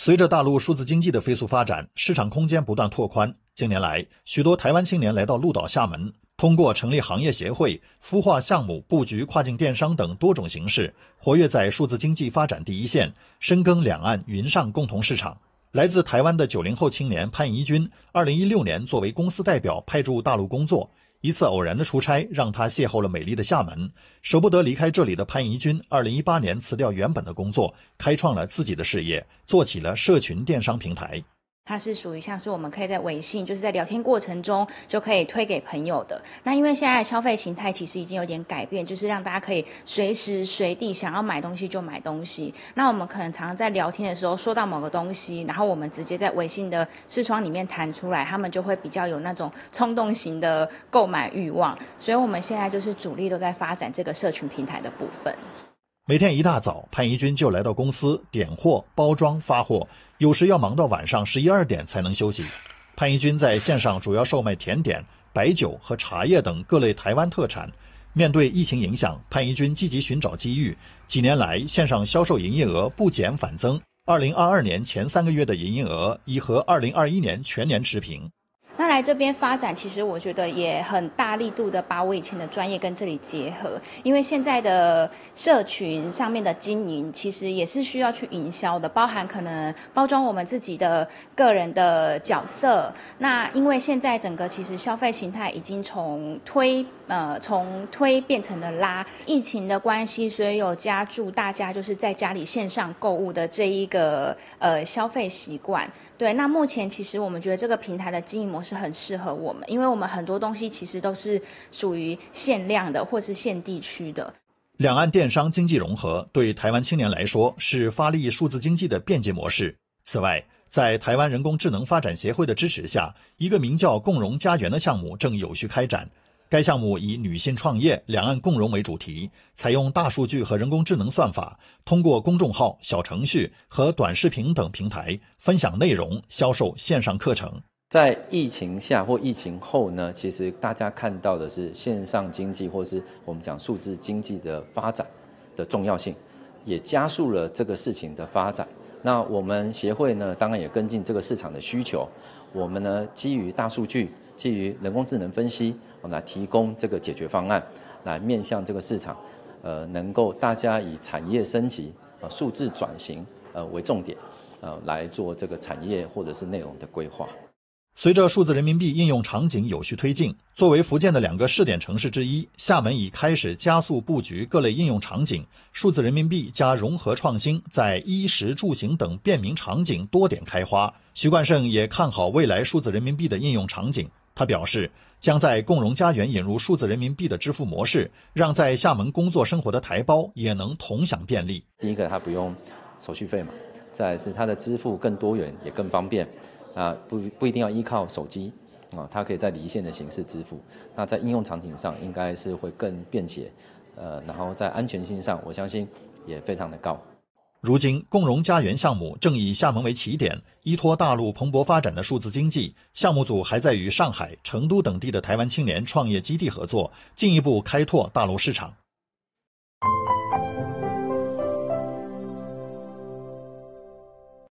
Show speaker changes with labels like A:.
A: 随着大陆数字经济的飞速发展，市场空间不断拓宽。近年来，许多台湾青年来到鹭岛厦门，通过成立行业协会、孵化项目、布局跨境电商等多种形式，活跃在数字经济发展第一线，深耕两岸云上共同市场。来自台湾的九零后青年潘怡君，二零一六年作为公司代表派驻大陆工作。一次偶然的出差，让他邂逅了美丽的厦门。舍不得离开这里的潘怡君，二零一八年辞掉原本的工作，开创了自己的事业，做起了社群电商平台。
B: 它是属于像是我们可以在微信，就是在聊天过程中就可以推给朋友的。那因为现在消费形态其实已经有点改变，就是让大家可以随时随地想要买东西就买东西。那我们可能常常在聊天的时候说到某个东西，然后我们直接在微信的视窗里面弹出来，他们就会比较有那种冲动型的购买欲望。所以我们现在就是主力都在发展这个社群平台的部分。
A: 每天一大早，潘一军就来到公司点货、包装、发货，有时要忙到晚上十一二点才能休息。潘一军在线上主要售卖甜点、白酒和茶叶等各类台湾特产。面对疫情影响，潘一军积极寻找机遇，几年来线上销售营业额不减反增。二零二二年前三个月的营业额已和二零二一年全年持平。
B: 那来这边发展，其实我觉得也很大力度的把我以前的专业跟这里结合，因为现在的社群上面的经营其实也是需要去营销的，包含可能包装我们自己的个人的角色。那因为现在整个其实消费形态已经从推呃从推变成了拉，疫情的关系，所以有加注大家就是在家里线上购物的这一个呃消费习惯。对，那目前其实我们觉得这个平台的经营模式。是很适合我们，因为我们很多东西其实都是属于限量的或是限地区的。
A: 两岸电商经济融合对台湾青年来说是发力数字经济的便捷模式。此外，在台湾人工智能发展协会的支持下，一个名叫“共融家园”的项目正有序开展。该项目以女性创业、两岸共融为主题，采用大数据和人工智能算法，通过公众号、小程序和短视频等平台分享内容、销售线上课程。在疫情下或疫
C: 情后呢，其实大家看到的是线上经济或是我们讲数字经济的发展的重要性，也加速了这个事情的发展。那我们协会呢，当然也跟进这个市场的需求。我们呢，基于大数据、基于人工智能分析，我们来提供这个解决方案，来面向这个市场，呃，能够大家以产业升级、呃数字转型呃为重点，呃来做这个产业或者是内容的规划。
A: 随着数字人民币应用场景有序推进，作为福建的两个试点城市之一，厦门已开始加速布局各类应用场景。数字人民币加融合创新，在衣食住行等便民场景多点开花。徐冠胜也看好未来数字人民币的应用场景，他表示，将在共荣家园引入数字人民币的支付模式，让在厦门工作生活的台胞也能同享便利。第一个，它不用手续费嘛；再是它
C: 的支付更多元，也更方便。啊，不不一定要依靠手机，啊，它可以在离线的形式支付。那在应用场景上，应该是会更便捷，呃，然后
A: 在安全性上，我相信也非常的高。如今，共融家园项目正以厦门为起点，依托大陆蓬勃发展的数字经济，项目组还在与上海、成都等地的台湾青年创业基地合作，进一步开拓大陆市场。